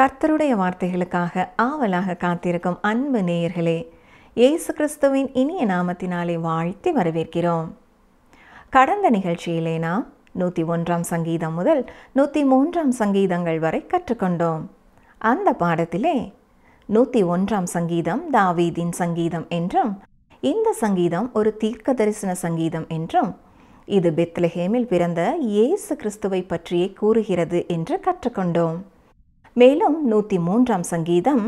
கர்த்தருடைய வார்த்தைகளுக்காக ஆவலாக காத்திருக்கும் அன்பு நேயர்களே இயேசு கிறிஸ்துவின் இனிய நாமத்தினாலே வாழ்த்தி வரவேற்கிறோம் கடந்த நிகழ்ச்சியிலே நாம் நூற்றி ஒன்றாம் சங்கீதம் முதல் நூற்றி மூன்றாம் சங்கீதங்கள் வரை கற்றுக்கொண்டோம் அந்த பாடத்திலே நூற்றி ஒன்றாம் சங்கீதம் தாவீதின் சங்கீதம் என்றும் இந்த சங்கீதம் ஒரு தீர்க்க தரிசன சங்கீதம் என்றும் இது பெத்லஹேமில் பிறந்த இயேசு கிறிஸ்துவை பற்றியே கூறுகிறது என்று கற்றுக்கொண்டோம் மேலும் நூற்றி மூன்றாம் சங்கீதம்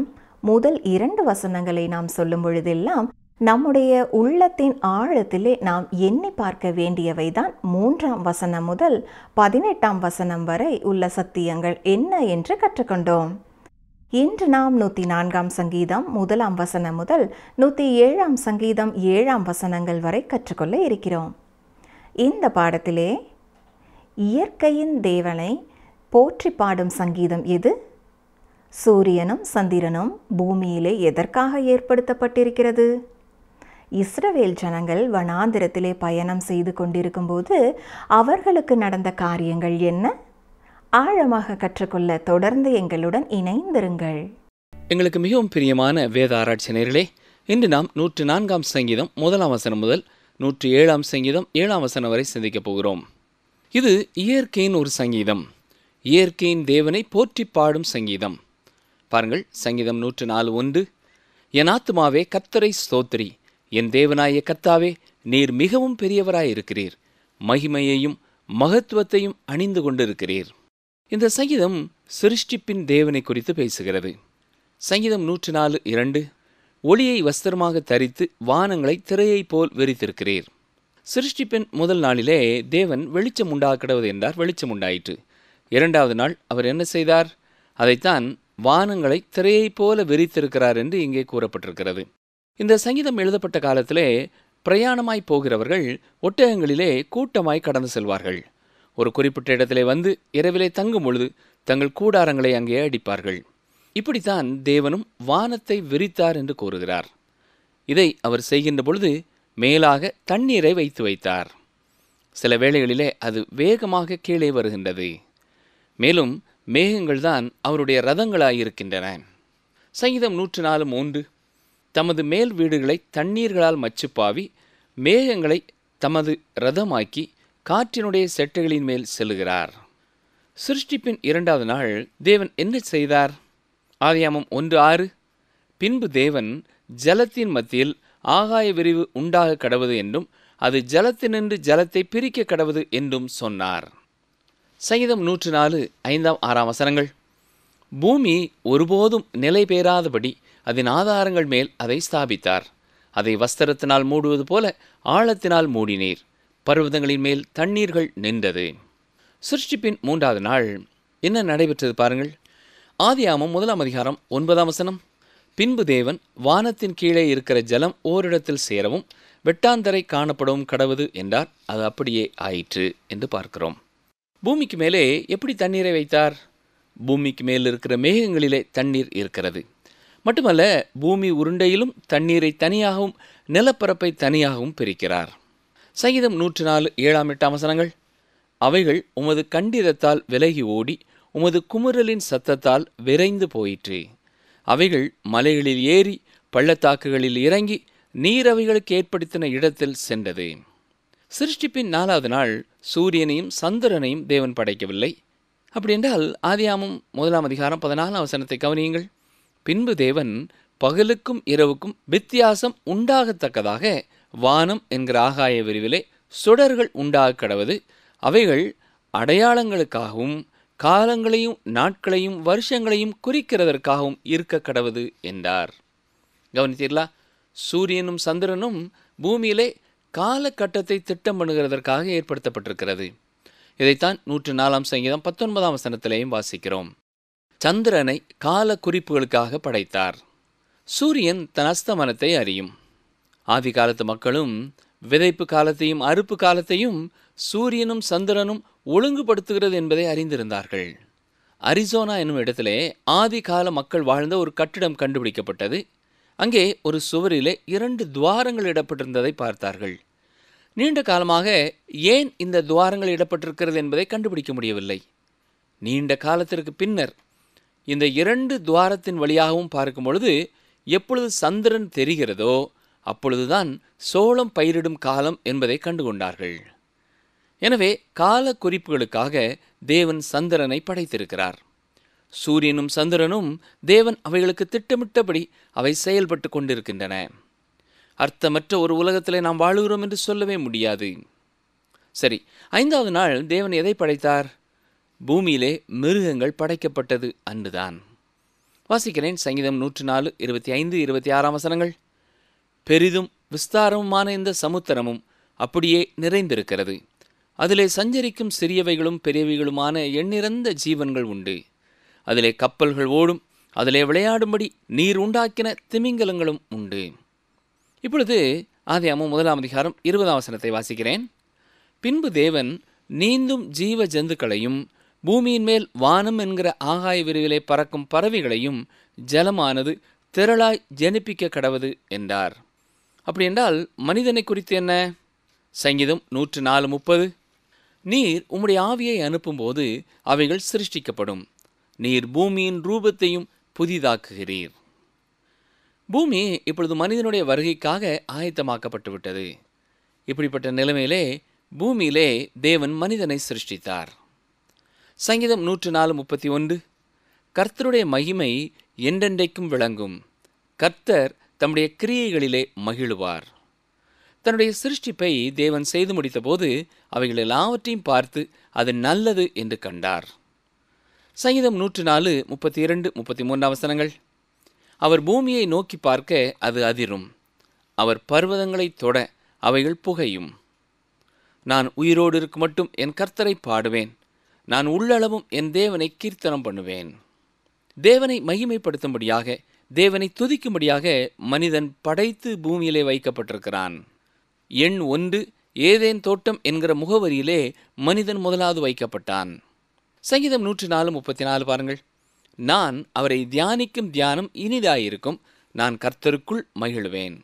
முதல் இரண்டு வசனங்களை நாம் சொல்லும் பொழுதெல்லாம் நம்முடைய உள்ளத்தின் ஆழத்திலே நாம் எண்ணி பார்க்க வேண்டியவைதான் மூன்றாம் வசனம் முதல் பதினெட்டாம் வசனம் வரை உள்ள சத்தியங்கள் என்ன என்று கற்றுக்கொண்டோம் இன்று நாம் நூற்றி நான்காம் சங்கீதம் முதலாம் வசனம் முதல் நூற்றி ஏழாம் சங்கீதம் ஏழாம் வசனங்கள் வரை கற்றுக்கொள்ள இருக்கிறோம் இந்த பாடத்திலே இயற்கையின் தேவனை போற்றி பாடும் சங்கீதம் எது சூரியனும் சந்திரனும் பூமியிலே எதற்காக ஏற்படுத்தப்பட்டிருக்கிறது இஸ்ரவேல் ஜனங்கள் வனாந்திரத்திலே பயணம் செய்து கொண்டிருக்கும்போது அவர்களுக்கு நடந்த காரியங்கள் என்ன ஆழமாக கற்றுக்கொள்ள தொடர்ந்து எங்களுடன் இணைந்திருங்கள் எங்களுக்கு மிகவும் பிரியமான வேத ஆராய்ச்சியர்களே இன்று நாம் நூற்று நான்காம் சங்கீதம் முதலாம் வசனம் முதல் நூற்று ஏழாம் சங்கீதம் ஏழாம் வசனம் வரை சிந்திக்கப் போகிறோம் இது இயற்கையின் ஒரு சங்கீதம் இயற்கையின் தேவனை போற்றி பாடும் சங்கீதம் பாருங்கள் சங்கீதம் நூற்று நாலு ஒன்று என் ஆத்துமாவே கத்தரை ஸ்தோத்ரி என் தேவனாய கத்தாவே நீர் மிகவும் பெரியவராயிருக்கிறீர் மகிமையையும் மகத்துவத்தையும் அணிந்து கொண்டிருக்கிறீர் இந்த சங்கீதம் சிருஷ்டிப்பின் தேவனை குறித்து பேசுகிறது சங்கீதம் நூற்று நாலு இரண்டு ஒளியை வஸ்திரமாக தரித்து வானங்களை திரையைப் போல் விரித்திருக்கிறீர் சிருஷ்டிப்பின் முதல் நாளிலே தேவன் வெளிச்சம் உண்டாக்கிடுவது என்றார் வெளிச்சம் உண்டாயிற்று இரண்டாவது நாள் அவர் என்ன செய்தார் அதைத்தான் வானங்களை திரையைப் போல விரித்திருக்கிறார் என்று இங்கே கூறப்பட்டிருக்கிறது இந்த சங்கீதம் எழுதப்பட்ட காலத்திலே பிரயாணமாய் போகிறவர்கள் ஒட்டகங்களிலே கூட்டமாய் கடந்து செல்வார்கள் ஒரு குறிப்பிட்ட இடத்திலே வந்து இரவிலே தங்கும் பொழுது தங்கள் கூடாரங்களை அங்கே அடிப்பார்கள் இப்படித்தான் தேவனும் வானத்தை விரித்தார் என்று கூறுகிறார் இதை அவர் செய்கின்ற பொழுது மேலாக தண்ணீரை வைத்து வைத்தார் சில வேளைகளிலே அது வேகமாக கீழே வருகின்றது மேலும் மேகங்கள்தான் அவருடைய ரதங்களாயிருக்கின்றன சங்கீதம் நூற்று நாலு மூன்று தமது மேல் வீடுகளை தண்ணீர்களால் மச்சுப்பாவி மேகங்களை தமது ரதமாக்கி காற்றினுடைய செட்டுகளின் மேல் செல்கிறார் சிருஷ்டிப்பின் இரண்டாவது நாள் தேவன் என்ன செய்தார் ஆதியாமம் ஒன்று ஆறு பின்பு தேவன் ஜலத்தின் மத்தியில் ஆகாய விரிவு உண்டாக கடவுது என்றும் அது ஜலத்தினின்று ஜலத்தை பிரிக்க கடவுது என்றும் சொன்னார் சங்கீதம் நூற்று நாலு ஐந்தாம் ஆறாம் வசனங்கள் பூமி ஒருபோதும் நிலை பெறாதபடி அதன் ஆதாரங்கள் மேல் அதை ஸ்தாபித்தார் அதை வஸ்திரத்தினால் மூடுவது போல ஆழத்தினால் மூடினீர் பர்வதங்களின் மேல் தண்ணீர்கள் நின்றது சிருஷ்டிப்பின் மூன்றாவது நாள் என்ன நடைபெற்றது பாருங்கள் ஆதியாமம் முதலாம் அதிகாரம் ஒன்பதாம் வசனம் பின்பு தேவன் வானத்தின் கீழே இருக்கிற ஜலம் ஓரிடத்தில் சேரவும் வெட்டாந்தரை காணப்படவும் கடவுது என்றார் அது அப்படியே ஆயிற்று என்று பார்க்கிறோம் பூமிக்கு மேலே எப்படி தண்ணீரை வைத்தார் பூமிக்கு மேல் இருக்கிற மேகங்களிலே தண்ணீர் இருக்கிறது மட்டுமல்ல பூமி உருண்டையிலும் தண்ணீரை தனியாகவும் நிலப்பரப்பை தனியாகவும் பிரிக்கிறார் சங்கீதம் நூற்று நாலு ஏழாம் எட்டு அவசரங்கள் அவைகள் உமது கண்டிதத்தால் விலகி ஓடி உமது குமுறலின் சத்தத்தால் விரைந்து போயிற்று அவைகள் மலைகளில் ஏறி பள்ளத்தாக்குகளில் இறங்கி நீர் அவைகளுக்கு ஏற்படுத்தின இடத்தில் சென்றது சிருஷ்டிப்பின் நாலாவது நாள் சூரியனையும் சந்திரனையும் தேவன் படைக்கவில்லை அப்படியென்றால் ஆதியாமும் முதலாம் அதிகாரம் பதினாலாம் வசனத்தை கவனியுங்கள் பின்பு தேவன் பகலுக்கும் இரவுக்கும் வித்தியாசம் உண்டாகத்தக்கதாக வானம் என்கிற ஆகாய விரிவிலே சுடர்கள் உண்டாக கடவது அவைகள் அடையாளங்களுக்காகவும் காலங்களையும் நாட்களையும் வருஷங்களையும் குறிக்கிறதற்காகவும் இருக்க கடவது என்றார் கவனித்தீர்களா சூரியனும் சந்திரனும் பூமியிலே காலகட்டத்தை திட்டம் பண்ணுகிறதற்காக ஏற்படுத்தப்பட்டிருக்கிறது இதைத்தான் நூற்று நாலாம் சங்கீதம் பத்தொன்பதாம் வசனத்திலேயும் வாசிக்கிறோம் சந்திரனை கால குறிப்புகளுக்காக படைத்தார் சூரியன் தன் அஸ்தமனத்தை அறியும் ஆதி காலத்து மக்களும் விதைப்பு காலத்தையும் அறுப்பு காலத்தையும் சூரியனும் சந்திரனும் ஒழுங்குபடுத்துகிறது என்பதை அறிந்திருந்தார்கள் அரிசோனா என்னும் இடத்திலே ஆதி கால மக்கள் வாழ்ந்த ஒரு கட்டிடம் கண்டுபிடிக்கப்பட்டது அங்கே ஒரு சுவரிலே இரண்டு துவாரங்கள் இடப்பட்டிருந்ததை பார்த்தார்கள் நீண்ட காலமாக ஏன் இந்த துவாரங்கள் இடப்பட்டிருக்கிறது என்பதை கண்டுபிடிக்க முடியவில்லை நீண்ட காலத்திற்கு பின்னர் இந்த இரண்டு துவாரத்தின் வழியாகவும் பார்க்கும் பொழுது எப்பொழுது சந்திரன் தெரிகிறதோ அப்பொழுதுதான் சோளம் பயிரிடும் காலம் என்பதை கண்டுகொண்டார்கள் எனவே கால குறிப்புகளுக்காக தேவன் சந்திரனை படைத்திருக்கிறார் சூரியனும் சந்திரனும் தேவன் அவைகளுக்கு திட்டமிட்டபடி அவை செயல்பட்டு கொண்டிருக்கின்றன அர்த்தமற்ற ஒரு உலகத்திலே நாம் வாழுகிறோம் என்று சொல்லவே முடியாது சரி ஐந்தாவது நாள் தேவன் எதை படைத்தார் பூமியிலே மிருகங்கள் படைக்கப்பட்டது அன்றுதான் வாசிக்கிறேன் சங்கீதம் நூற்று நாலு இருபத்தி ஐந்து இருபத்தி ஆறாம் வசனங்கள் பெரிதும் விஸ்தாரமுமான இந்த சமுத்திரமும் அப்படியே நிறைந்திருக்கிறது அதிலே சஞ்சரிக்கும் சிறியவைகளும் பெரியவைகளுமான எண்ணிறந்த ஜீவன்கள் உண்டு அதிலே கப்பல்கள் ஓடும் அதிலே விளையாடும்படி நீர் உண்டாக்கின திமிங்கலங்களும் உண்டு இப்பொழுது ஆதியாமம் முதலாம் அதிகாரம் இருபதாம் வசனத்தை வாசிக்கிறேன் பின்பு தேவன் நீந்தும் ஜீவ ஜந்துக்களையும் பூமியின் மேல் வானம் என்கிற ஆகாய விரிவிலே பறக்கும் பறவைகளையும் ஜலமானது திரளாய் ஜனிப்பிக்க கடவுது என்றார் அப்படி என்றால் மனிதனை குறித்து என்ன சங்கீதம் நூற்று நாலு முப்பது நீர் உம்முடைய ஆவியை அனுப்பும்போது அவைகள் சிருஷ்டிக்கப்படும் நீர் பூமியின் ரூபத்தையும் புதிதாக்குகிறீர் பூமி இப்பொழுது மனிதனுடைய வருகைக்காக ஆயத்தமாக்கப்பட்டு விட்டது இப்படிப்பட்ட நிலைமையிலே பூமியிலே தேவன் மனிதனை சிருஷ்டித்தார் சங்கீதம் நூற்று நாலு முப்பத்தி ஒன்று கர்த்தருடைய மகிமை என்றென்றைக்கும் விளங்கும் கர்த்தர் தம்முடைய கிரியைகளிலே மகிழுவார் தன்னுடைய சிருஷ்டிப்பை தேவன் செய்து முடித்தபோது அவைகள் எல்லாவற்றையும் பார்த்து அது நல்லது என்று கண்டார் சங்கீதம் நூற்று நாலு முப்பத்தி இரண்டு முப்பத்தி மூன்று அவசரங்கள் அவர் பூமியை நோக்கி பார்க்க அது அதிரும் அவர் பர்வதங்களை தொட அவைகள் புகையும் நான் உயிரோடு இருக்கு மட்டும் என் கர்த்தரை பாடுவேன் நான் உள்ளளவும் என் தேவனை கீர்த்தனம் பண்ணுவேன் தேவனை மகிமைப்படுத்தும்படியாக தேவனை துதிக்கும்படியாக மனிதன் படைத்து பூமியிலே வைக்கப்பட்டிருக்கிறான் எண் ஒன்று ஏதேன் தோட்டம் என்கிற முகவரியிலே மனிதன் முதலாவது வைக்கப்பட்டான் சங்கீதம் நூற்றி நாலு முப்பத்தி நாலு பாருங்கள் நான் அவரை தியானிக்கும் தியானம் இனிதாயிருக்கும் நான் கர்த்தருக்குள் மகிழ்வேன்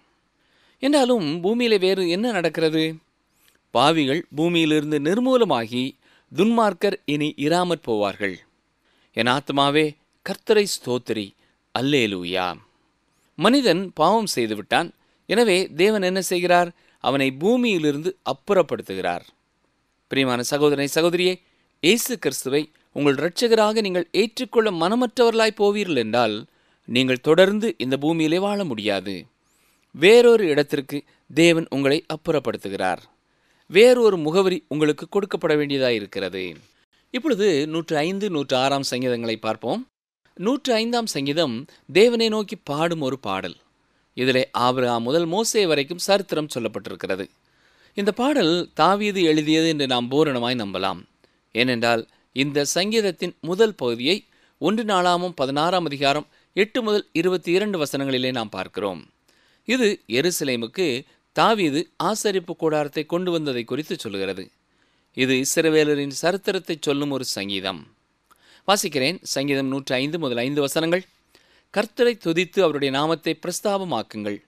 என்றாலும் பூமியில் வேறு என்ன நடக்கிறது பாவிகள் பூமியிலிருந்து நிர்மூலமாகி துன்மார்க்கர் இனி இராமற் போவார்கள் என் ஆத்மாவே கர்த்தரை ஸ்தோத்திரி அல்லேலூயா மனிதன் பாவம் செய்துவிட்டான் எனவே தேவன் என்ன செய்கிறார் அவனை பூமியிலிருந்து அப்புறப்படுத்துகிறார் பிரியமான சகோதரனை சகோதரியே இயேசு கிறிஸ்துவை உங்கள் இரட்சகராக நீங்கள் ஏற்றுக்கொள்ள மனமற்றவர்களாய் போவீர்கள் என்றால் நீங்கள் தொடர்ந்து இந்த பூமியிலே வாழ முடியாது வேறொரு இடத்திற்கு தேவன் உங்களை அப்புறப்படுத்துகிறார் வேறொரு முகவரி உங்களுக்கு கொடுக்கப்பட வேண்டியதாக இருக்கிறது இப்பொழுது நூற்று ஐந்து நூற்று ஆறாம் சங்கீதங்களை பார்ப்போம் நூற்று ஐந்தாம் சங்கீதம் தேவனை நோக்கி பாடும் ஒரு பாடல் இதில் ஆ முதல் மோசே வரைக்கும் சரித்திரம் சொல்லப்பட்டிருக்கிறது இந்த பாடல் தாவீது எழுதியது என்று நாம் பூரணமாய் நம்பலாம் ஏனென்றால் இந்த சங்கீதத்தின் முதல் பகுதியை ஒன்று நாளாமும் பதினாறாம் அதிகாரம் எட்டு முதல் இருபத்தி இரண்டு வசனங்களிலே நாம் பார்க்கிறோம் இது எருசலேமுக்கு தாவீது ஆசரிப்பு கூடாரத்தை கொண்டு வந்ததை குறித்து சொல்கிறது இது இஸ்ரவேலரின் சரித்திரத்தை சொல்லும் ஒரு சங்கீதம் வாசிக்கிறேன் சங்கீதம் நூற்றி ஐந்து முதல் ஐந்து வசனங்கள் கர்த்தரை துதித்து அவருடைய நாமத்தை பிரஸ்தாபமாக்குங்கள்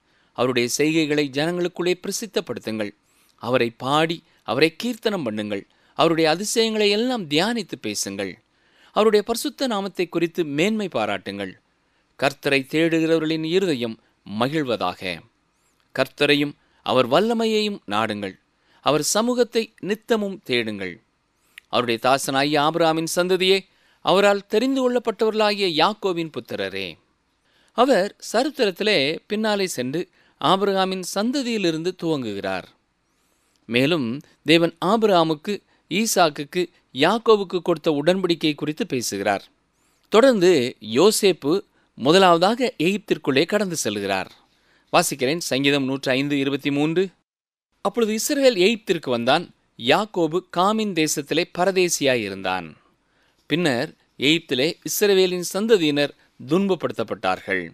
அவருடைய செய்கைகளை ஜனங்களுக்குள்ளே பிரசித்தப்படுத்துங்கள் அவரை பாடி அவரை கீர்த்தனம் பண்ணுங்கள் அவருடைய அதிசயங்களை எல்லாம் தியானித்து பேசுங்கள் அவருடைய பரிசுத்த நாமத்தை குறித்து மேன்மை பாராட்டுங்கள் கர்த்தரை தேடுகிறவர்களின் இருதயம் மகிழ்வதாக கர்த்தரையும் அவர் வல்லமையையும் நாடுங்கள் அவர் சமூகத்தை நித்தமும் தேடுங்கள் அவருடைய தாசனாகிய ஆபிராமின் சந்ததியே அவரால் தெரிந்து கொள்ளப்பட்டவர்களாகிய யாக்கோவின் புத்திரரே அவர் சரித்திரத்திலே பின்னாலே சென்று ஆபிரகாமின் சந்ததியிலிருந்து துவங்குகிறார் மேலும் தேவன் ஆபிரகாமுக்கு ஈசாக்குக்கு யாக்கோவுக்கு கொடுத்த உடன்படிக்கை குறித்து பேசுகிறார் தொடர்ந்து யோசேப்பு முதலாவதாக எகிப்திற்குள்ளே கடந்து செல்கிறார் வாசிக்கிறேன் சங்கீதம் நூற்றி ஐந்து இருபத்தி மூன்று அப்பொழுது இஸ்ரேல் எகிப்திற்கு வந்தான் யாக்கோபு காமின் தேசத்திலே பரதேசியாயிருந்தான் பின்னர் எகிப்திலே இஸ்ரவேலின் சந்ததியினர் துன்பப்படுத்தப்பட்டார்கள்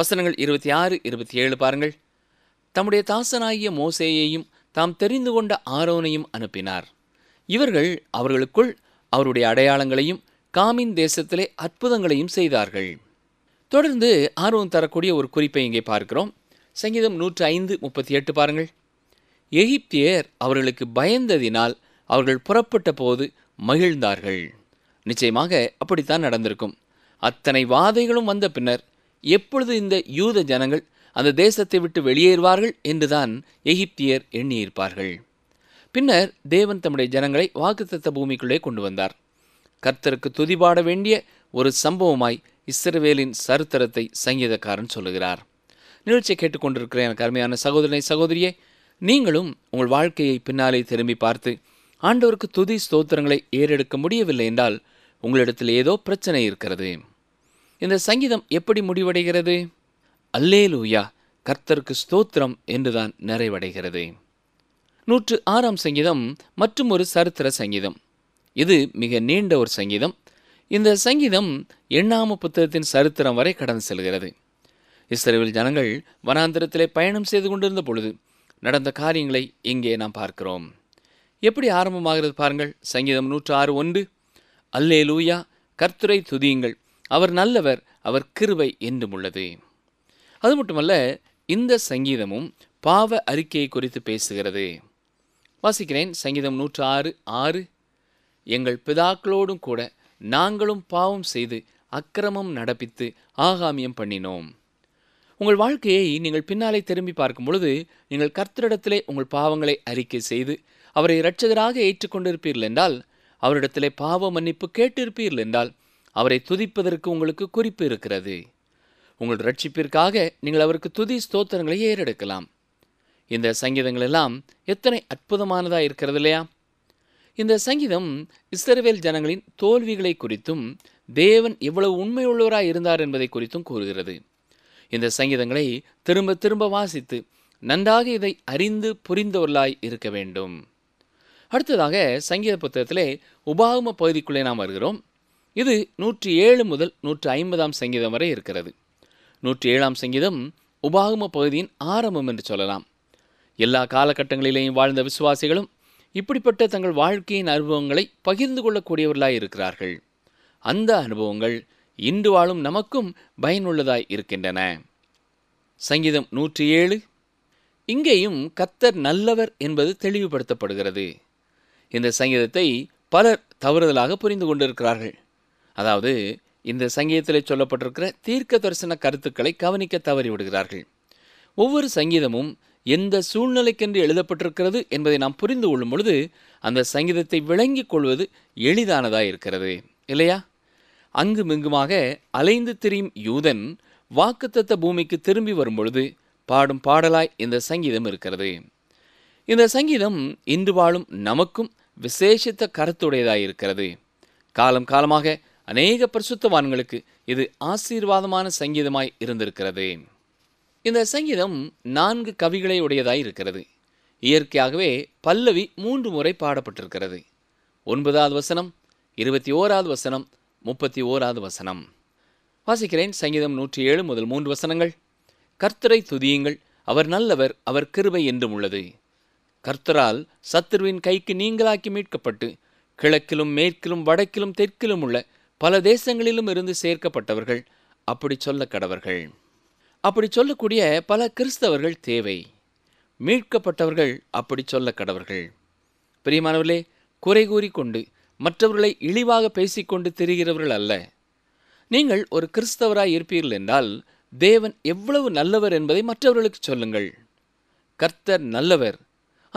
வசனங்கள் இருபத்தி ஆறு இருபத்தி ஏழு பாருங்கள் தம்முடைய தாசனாகிய மோசேயையும் தாம் தெரிந்து கொண்ட ஆரோனையும் அனுப்பினார் இவர்கள் அவர்களுக்குள் அவருடைய அடையாளங்களையும் காமின் தேசத்திலே அற்புதங்களையும் செய்தார்கள் தொடர்ந்து ஆர்வம் தரக்கூடிய ஒரு குறிப்பை இங்கே பார்க்கிறோம் சங்கீதம் நூற்று ஐந்து முப்பத்தி எட்டு பாருங்கள் எகிப்தியர் அவர்களுக்கு பயந்ததினால் அவர்கள் புறப்பட்ட போது மகிழ்ந்தார்கள் நிச்சயமாக அப்படித்தான் நடந்திருக்கும் அத்தனை வாதைகளும் வந்த பின்னர் எப்பொழுது இந்த யூத ஜனங்கள் அந்த தேசத்தை விட்டு வெளியேறுவார்கள் என்றுதான் எகிப்தியர் எண்ணியிருப்பார்கள் பின்னர் தேவன் தம்முடைய ஜனங்களை வாக்குத்தத்த பூமிக்குள்ளே கொண்டு வந்தார் கர்த்தருக்கு துதிபாட வேண்டிய ஒரு சம்பவமாய் இஸ்ரவேலின் சருத்தரத்தை சங்கீதக்காரன் சொல்லுகிறார் நிகழ்ச்சியை கேட்டுக்கொண்டிருக்கிற எனக்கு அருமையான சகோதரனை சகோதரியே நீங்களும் உங்கள் வாழ்க்கையை பின்னாலே திரும்பி பார்த்து ஆண்டவருக்கு துதி ஸ்தோத்திரங்களை ஏறெடுக்க முடியவில்லை என்றால் உங்களிடத்தில் ஏதோ பிரச்சனை இருக்கிறது இந்த சங்கீதம் எப்படி முடிவடைகிறது அல்லேலூயா கர்த்தருக்கு ஸ்தோத்திரம் என்றுதான் நிறைவடைகிறது நூற்று ஆறாம் சங்கீதம் மற்றும் ஒரு சரித்திர சங்கீதம் இது மிக நீண்ட ஒரு சங்கீதம் இந்த சங்கீதம் எண்ணாம புத்தகத்தின் சரித்திரம் வரை கடந்து செல்கிறது இஸ்ரேவில் ஜனங்கள் வனாந்திரத்திலே பயணம் செய்து கொண்டிருந்த பொழுது நடந்த காரியங்களை இங்கே நாம் பார்க்கிறோம் எப்படி ஆரம்பமாகிறது பாருங்கள் சங்கீதம் நூற்று ஆறு ஒன்று அல்லே லூயா கர்த்துரை துதியுங்கள் அவர் நல்லவர் அவர் கிருவை என்றும் உள்ளது அது மட்டுமல்ல இந்த சங்கீதமும் பாவ அறிக்கையை குறித்து பேசுகிறது வாசிக்கிறேன் சங்கீதம் நூற்று ஆறு ஆறு எங்கள் பிதாக்களோடும் கூட நாங்களும் பாவம் செய்து அக்கிரமம் நடப்பித்து ஆகாமியம் பண்ணினோம் உங்கள் வாழ்க்கையை நீங்கள் பின்னாலே திரும்பி பார்க்கும் பொழுது நீங்கள் கர்த்தரிடத்திலே உங்கள் பாவங்களை அறிக்கை செய்து அவரை இரட்சகராக ஏற்றுக்கொண்டிருப்பீர்கள் என்றால் அவரிடத்திலே பாவ மன்னிப்பு கேட்டிருப்பீர்கள் என்றால் அவரை துதிப்பதற்கு உங்களுக்கு குறிப்பு இருக்கிறது உங்கள் ரட்சிப்பிற்காக நீங்கள் அவருக்கு துதி ஸ்தோத்திரங்களை ஏறெடுக்கலாம் இந்த சங்கீதங்கள் எல்லாம் எத்தனை அற்புதமானதா இருக்கிறது இல்லையா இந்த சங்கீதம் இஸ்ரவேல் ஜனங்களின் தோல்விகளை குறித்தும் தேவன் எவ்வளவு உண்மையுள்ளவராக இருந்தார் என்பதை குறித்தும் கூறுகிறது இந்த சங்கீதங்களை திரும்ப திரும்ப வாசித்து நன்றாக இதை அறிந்து புரிந்தவர்களாய் இருக்க வேண்டும் அடுத்ததாக சங்கீத புத்தகத்திலே உபாகம பகுதிக்குள்ளே நாம் வருகிறோம் இது நூற்றி ஏழு முதல் நூற்றி ஐம்பதாம் சங்கீதம் வரை இருக்கிறது நூற்றி ஏழாம் சங்கீதம் உபாகம பகுதியின் ஆரம்பம் என்று சொல்லலாம் எல்லா காலகட்டங்களிலேயும் வாழ்ந்த விசுவாசிகளும் இப்படிப்பட்ட தங்கள் வாழ்க்கையின் அனுபவங்களை பகிர்ந்து கொள்ளக்கூடியவர்களாய் இருக்கிறார்கள் அந்த அனுபவங்கள் இன்று வாழும் நமக்கும் பயனுள்ளதாய் இருக்கின்றன சங்கீதம் நூற்றி ஏழு இங்கேயும் கத்தர் நல்லவர் என்பது தெளிவுபடுத்தப்படுகிறது இந்த சங்கீதத்தை பலர் தவறுதலாக புரிந்து கொண்டிருக்கிறார்கள் அதாவது இந்த சங்கீதத்தில் சொல்லப்பட்டிருக்கிற தீர்க்க தரிசன கருத்துக்களை கவனிக்க தவறிவிடுகிறார்கள் ஒவ்வொரு சங்கீதமும் எந்த சூழ்நிலைக்கென்று எழுதப்பட்டிருக்கிறது என்பதை நாம் புரிந்து கொள்ளும் பொழுது அந்த சங்கீதத்தை விளங்கி கொள்வது எளிதானதாக இருக்கிறது இல்லையா அங்குமிங்குமாக அலைந்து திரியும் யூதன் வாக்குத்தத்த பூமிக்கு திரும்பி வரும்பொழுது பாடும் பாடலாய் இந்த சங்கீதம் இருக்கிறது இந்த சங்கீதம் இன்று வாழும் நமக்கும் விசேஷித்த கருத்துடையதாக இருக்கிறது காலம் காலமாக அநேக பிரசுத்தவான்களுக்கு இது ஆசீர்வாதமான சங்கீதமாய் இருந்திருக்கிறது இந்த சங்கீதம் நான்கு கவிகளை உடையதாய் இருக்கிறது இயற்கையாகவே பல்லவி மூன்று முறை பாடப்பட்டிருக்கிறது ஒன்பதாவது வசனம் இருபத்தி ஓராவது வசனம் முப்பத்தி ஓராவது வசனம் வாசிக்கிறேன் சங்கீதம் நூற்றி ஏழு முதல் மூன்று வசனங்கள் கர்த்தரை துதியுங்கள் அவர் நல்லவர் அவர் கிருபை என்றும் உள்ளது கர்த்தரால் சத்துருவின் கைக்கு நீங்களாக்கி மீட்கப்பட்டு கிழக்கிலும் மேற்கிலும் வடக்கிலும் தெற்கிலும் உள்ள பல தேசங்களிலும் இருந்து சேர்க்கப்பட்டவர்கள் அப்படி சொல்ல கடவர்கள் அப்படி சொல்லக்கூடிய பல கிறிஸ்தவர்கள் தேவை மீட்கப்பட்டவர்கள் அப்படி சொல்ல கடவர்கள் பிரியமானவர்களே குறை கூறிக்கொண்டு மற்றவர்களை இழிவாக பேசிக்கொண்டு திரிகிறவர்கள் அல்ல நீங்கள் ஒரு கிறிஸ்தவராய் இருப்பீர்கள் என்றால் தேவன் எவ்வளவு நல்லவர் என்பதை மற்றவர்களுக்கு சொல்லுங்கள் கர்த்தர் நல்லவர்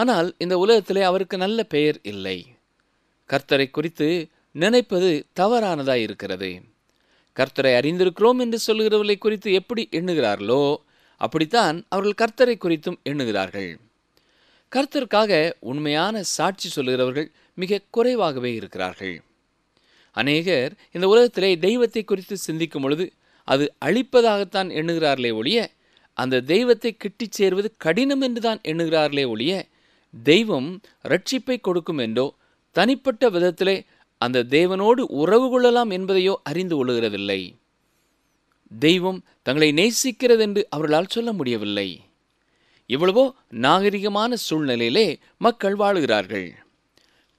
ஆனால் இந்த உலகத்திலே அவருக்கு நல்ல பெயர் இல்லை கர்த்தரை குறித்து நினைப்பது தவறானதாய் இருக்கிறது கர்த்தரை அறிந்திருக்கிறோம் என்று சொல்கிறவர்களை குறித்து எப்படி எண்ணுகிறார்களோ அப்படித்தான் அவர்கள் கர்த்தரை குறித்தும் எண்ணுகிறார்கள் கர்த்தருக்காக உண்மையான சாட்சி சொல்கிறவர்கள் மிக குறைவாகவே இருக்கிறார்கள் அநேகர் இந்த உலகத்திலே தெய்வத்தை குறித்து சிந்திக்கும் பொழுது அது அழிப்பதாகத்தான் எண்ணுகிறார்களே ஒழிய அந்த தெய்வத்தை கிட்டிச் சேர்வது கடினம் என்று தான் எண்ணுகிறார்களே ஒழிய தெய்வம் ரட்சிப்பை கொடுக்கும் என்றோ தனிப்பட்ட விதத்திலே அந்த தேவனோடு உறவு கொள்ளலாம் என்பதையோ அறிந்து கொள்ளுகிறதில்லை தெய்வம் தங்களை நேசிக்கிறது என்று அவர்களால் சொல்ல முடியவில்லை இவ்வளவோ நாகரிகமான சூழ்நிலையிலே மக்கள் வாழுகிறார்கள்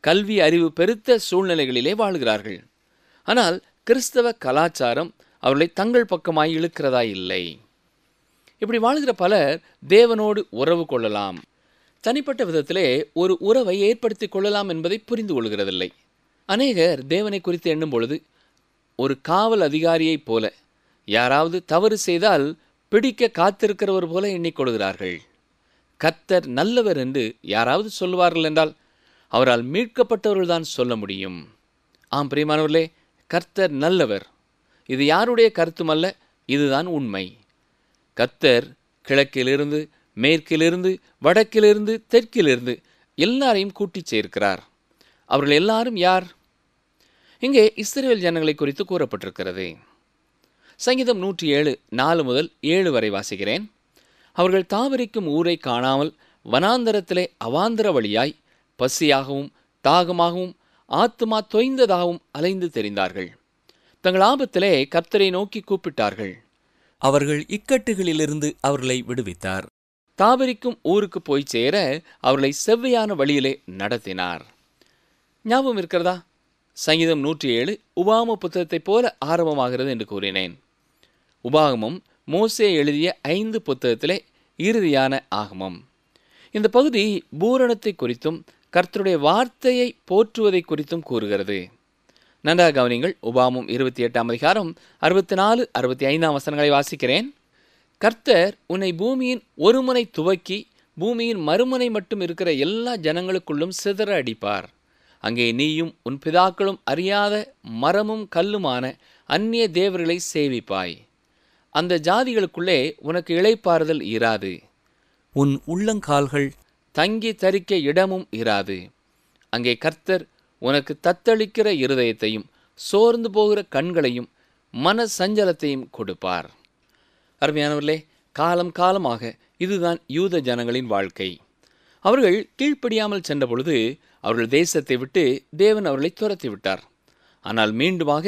கல்வி அறிவு பெருத்த சூழ்நிலைகளிலே வாழுகிறார்கள் ஆனால் கிறிஸ்தவ கலாச்சாரம் அவர்களை தங்கள் பக்கமாய் இழுக்கிறதா இல்லை இப்படி வாழ்கிற பலர் தேவனோடு உறவு கொள்ளலாம் தனிப்பட்ட விதத்திலே ஒரு உறவை ஏற்படுத்தி கொள்ளலாம் என்பதை புரிந்து கொள்கிறதில்லை அநேகர் தேவனை குறித்து எண்ணும் பொழுது ஒரு காவல் அதிகாரியைப் போல யாராவது தவறு செய்தால் பிடிக்க காத்திருக்கிறவர் போல எண்ணிக்கொள்கிறார்கள் கத்தர் நல்லவர் என்று யாராவது சொல்வார்கள் என்றால் அவரால் மீட்கப்பட்டவர்கள்தான் சொல்ல முடியும் ஆம் பிரியமானவர்களே கர்த்தர் நல்லவர் இது யாருடைய கருத்துமல்ல இதுதான் உண்மை கத்தர் கிழக்கிலிருந்து மேற்கிலிருந்து வடக்கிலிருந்து தெற்கிலிருந்து எல்லாரையும் கூட்டிச் சேர்க்கிறார் அவர்கள் எல்லாரும் யார் இங்கே இஸ்ரேல் ஜனங்களை குறித்து கூறப்பட்டிருக்கிறது சங்கீதம் நூற்றி ஏழு நாலு முதல் ஏழு வரை வாசிக்கிறேன் அவர்கள் தாவரிக்கும் ஊரை காணாமல் வனாந்தரத்திலே அவாந்தர வழியாய் பசியாகவும் தாகமாகவும் ஆத்மா தொய்ந்ததாகவும் அலைந்து தெரிந்தார்கள் தங்கள் ஆபத்திலே கர்த்தரை நோக்கி கூப்பிட்டார்கள் அவர்கள் இக்கட்டுகளிலிருந்து அவர்களை விடுவித்தார் தாவரிக்கும் ஊருக்கு போய் சேர அவர்களை செவ்வையான வழியிலே நடத்தினார் ஞாபகம் இருக்கிறதா சங்கீதம் நூற்றி ஏழு உபாம புத்தகத்தைப் போல ஆரம்பமாகிறது என்று கூறினேன் உபாகமும் மோசே எழுதிய ஐந்து புத்தகத்திலே இறுதியான ஆகமம் இந்த பகுதி பூரணத்தை குறித்தும் கர்த்தருடைய வார்த்தையை போற்றுவதை குறித்தும் கூறுகிறது நன்றாக கவனிங்கள் உபாமும் இருபத்தி எட்டாம் அதிகாரம் அறுபத்தி நாலு அறுபத்தி ஐந்தாம் வசனங்களை வாசிக்கிறேன் கர்த்தர் உன்னை பூமியின் ஒருமுனை துவக்கி பூமியின் மறுமுனை மட்டும் இருக்கிற எல்லா ஜனங்களுக்குள்ளும் சிதற அடிப்பார் அங்கே நீயும் உன் பிதாக்களும் அறியாத மரமும் கல்லுமான அந்நிய தேவர்களை சேவிப்பாய் அந்த ஜாதிகளுக்குள்ளே உனக்கு இழைப்பாறுதல் இராது உன் உள்ளங்கால்கள் தங்கி தரிக்க இடமும் இராது அங்கே கர்த்தர் உனக்கு தத்தளிக்கிற இருதயத்தையும் சோர்ந்து போகிற கண்களையும் மன சஞ்சலத்தையும் கொடுப்பார் அருமையானவர்களே காலம் காலமாக இதுதான் யூத ஜனங்களின் வாழ்க்கை அவர்கள் கீழ்ப்படியாமல் சென்றபொழுது அவர்கள் தேசத்தை விட்டு தேவன் அவர்களை துரத்தி விட்டார் ஆனால் மீண்டுமாக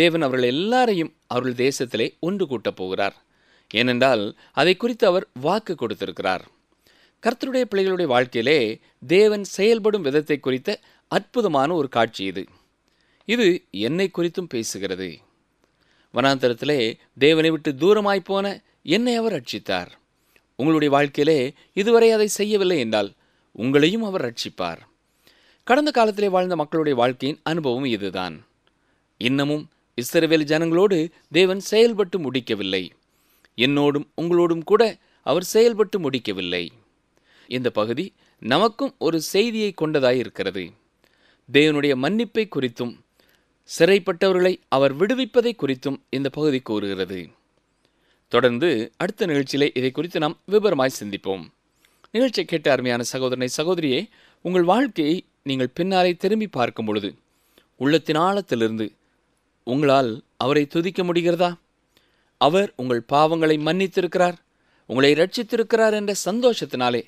தேவன் அவர்கள் எல்லாரையும் அவர்கள் தேசத்திலே ஒன்று கூட்டப் போகிறார் ஏனென்றால் அதை குறித்து அவர் வாக்கு கொடுத்திருக்கிறார் கர்த்தருடைய பிள்ளைகளுடைய வாழ்க்கையிலே தேவன் செயல்படும் விதத்தை குறித்த அற்புதமான ஒரு காட்சி இது இது என்னை குறித்தும் பேசுகிறது வனாந்தரத்திலே தேவனை விட்டு தூரமாய்ப்போன என்னை அவர் ரட்சித்தார் உங்களுடைய வாழ்க்கையிலே இதுவரை அதை செய்யவில்லை என்றால் உங்களையும் அவர் ரட்சிப்பார் கடந்த காலத்திலே வாழ்ந்த மக்களுடைய வாழ்க்கையின் அனுபவம் இதுதான் இன்னமும் இஸ்ரவேல் ஜனங்களோடு தேவன் செயல்பட்டு முடிக்கவில்லை என்னோடும் உங்களோடும் கூட அவர் செயல்பட்டு முடிக்கவில்லை இந்த பகுதி நமக்கும் ஒரு செய்தியை கொண்டதாய் இருக்கிறது தேவனுடைய மன்னிப்பை குறித்தும் சிறைப்பட்டவர்களை அவர் விடுவிப்பதை குறித்தும் இந்த பகுதி கூறுகிறது தொடர்ந்து அடுத்த நிகழ்ச்சியிலே இதை குறித்து நாம் விபரமாய் சிந்திப்போம் நிகழ்ச்சியை கேட்ட அருமையான சகோதரனை சகோதரியே உங்கள் வாழ்க்கையை நீங்கள் பின்னாலே திரும்பி பார்க்கும் பொழுது உள்ளத்தின் ஆழத்திலிருந்து உங்களால் அவரை துதிக்க முடிகிறதா அவர் உங்கள் பாவங்களை மன்னித்திருக்கிறார் உங்களை ரட்சித்திருக்கிறார் என்ற சந்தோஷத்தினாலே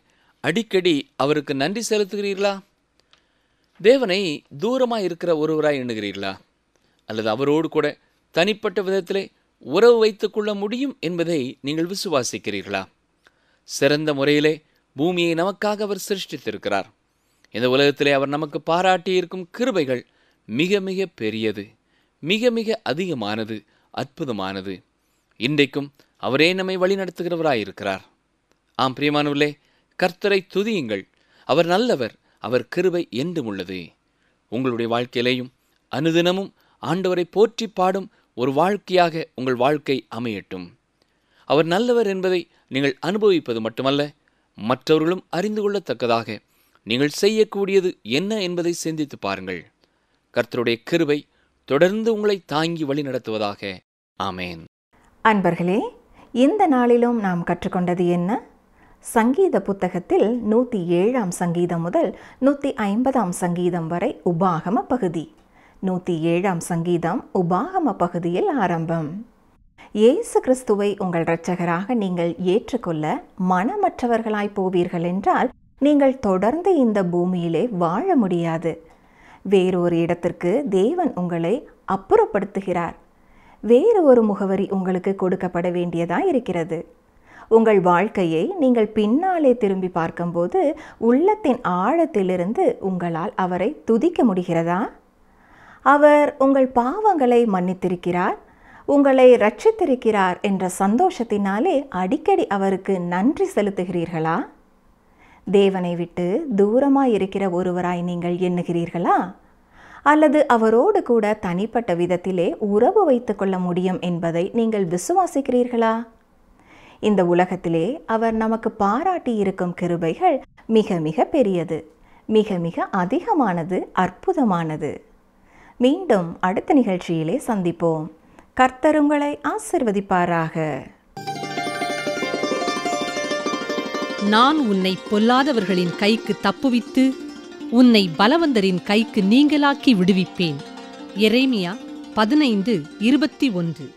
அடிக்கடி அவருக்கு நன்றி செலுத்துகிறீர்களா தேவனை தூரமாக இருக்கிற ஒருவராய் எண்ணுகிறீர்களா அல்லது அவரோடு கூட தனிப்பட்ட விதத்திலே உறவு வைத்துக்கொள்ள முடியும் என்பதை நீங்கள் விசுவாசிக்கிறீர்களா சிறந்த முறையிலே பூமியை நமக்காக அவர் சிருஷ்டித்திருக்கிறார் இந்த உலகத்திலே அவர் நமக்கு பாராட்டியிருக்கும் கிருபைகள் மிக மிக பெரியது மிக மிக அதிகமானது அற்புதமானது இன்றைக்கும் அவரே நம்மை வழிநடத்துகிறவராயிருக்கிறார் ஆம் பிரியமானவர்களே கர்த்தரை துதியுங்கள் அவர் நல்லவர் அவர் கிருபை என்றும் உள்ளது உங்களுடைய வாழ்க்கையிலேயும் அனுதினமும் ஆண்டவரை போற்றி பாடும் ஒரு வாழ்க்கையாக உங்கள் வாழ்க்கை அமையட்டும் அவர் நல்லவர் என்பதை நீங்கள் அனுபவிப்பது மட்டுமல்ல மற்றவர்களும் அறிந்து கொள்ளத்தக்கதாக நீங்கள் செய்யக்கூடியது என்ன என்பதை சிந்தித்து பாருங்கள் கர்த்தருடைய கிருவை தொடர்ந்து உங்களை தாங்கி வழி நடத்துவதாக ஆமேன் அன்பர்களே இந்த நாளிலும் நாம் கற்றுக்கொண்டது என்ன சங்கீத புத்தகத்தில் நூற்றி ஏழாம் சங்கீதம் முதல் நூற்றி ஐம்பதாம் சங்கீதம் வரை உபாகம பகுதி நூற்றி ஏழாம் சங்கீதம் உபாகம பகுதியில் ஆரம்பம் இயேசு கிறிஸ்துவை உங்கள் இரட்சகராக நீங்கள் ஏற்றுக்கொள்ள மனமற்றவர்களாய் போவீர்கள் என்றால் நீங்கள் தொடர்ந்து இந்த பூமியிலே வாழ முடியாது வேறொரு இடத்திற்கு தேவன் உங்களை அப்புறப்படுத்துகிறார் வேறு ஒரு முகவரி உங்களுக்கு கொடுக்கப்பட வேண்டியதாக இருக்கிறது உங்கள் வாழ்க்கையை நீங்கள் பின்னாலே திரும்பி பார்க்கும்போது உள்ளத்தின் ஆழத்திலிருந்து உங்களால் அவரை துதிக்க முடிகிறதா அவர் உங்கள் பாவங்களை மன்னித்திருக்கிறார் உங்களை ரட்சித்திருக்கிறார் என்ற சந்தோஷத்தினாலே அடிக்கடி அவருக்கு நன்றி செலுத்துகிறீர்களா தேவனை விட்டு தூரமாக இருக்கிற ஒருவராய் நீங்கள் எண்ணுகிறீர்களா அல்லது அவரோடு கூட தனிப்பட்ட விதத்திலே உறவு வைத்து கொள்ள முடியும் என்பதை நீங்கள் விசுவாசிக்கிறீர்களா இந்த உலகத்திலே அவர் நமக்கு பாராட்டி இருக்கும் கிருபைகள் மிக மிக பெரியது மிக மிக அதிகமானது அற்புதமானது மீண்டும் அடுத்த நிகழ்ச்சியிலே சந்திப்போம் கர்த்தருங்களை ஆசிர்வதிப்பாராக நான் உன்னை பொல்லாதவர்களின் கைக்கு தப்புவித்து உன்னை பலவந்தரின் கைக்கு நீங்களாக்கி விடுவிப்பேன் எரேமியா பதினைந்து இருபத்தி ஒன்று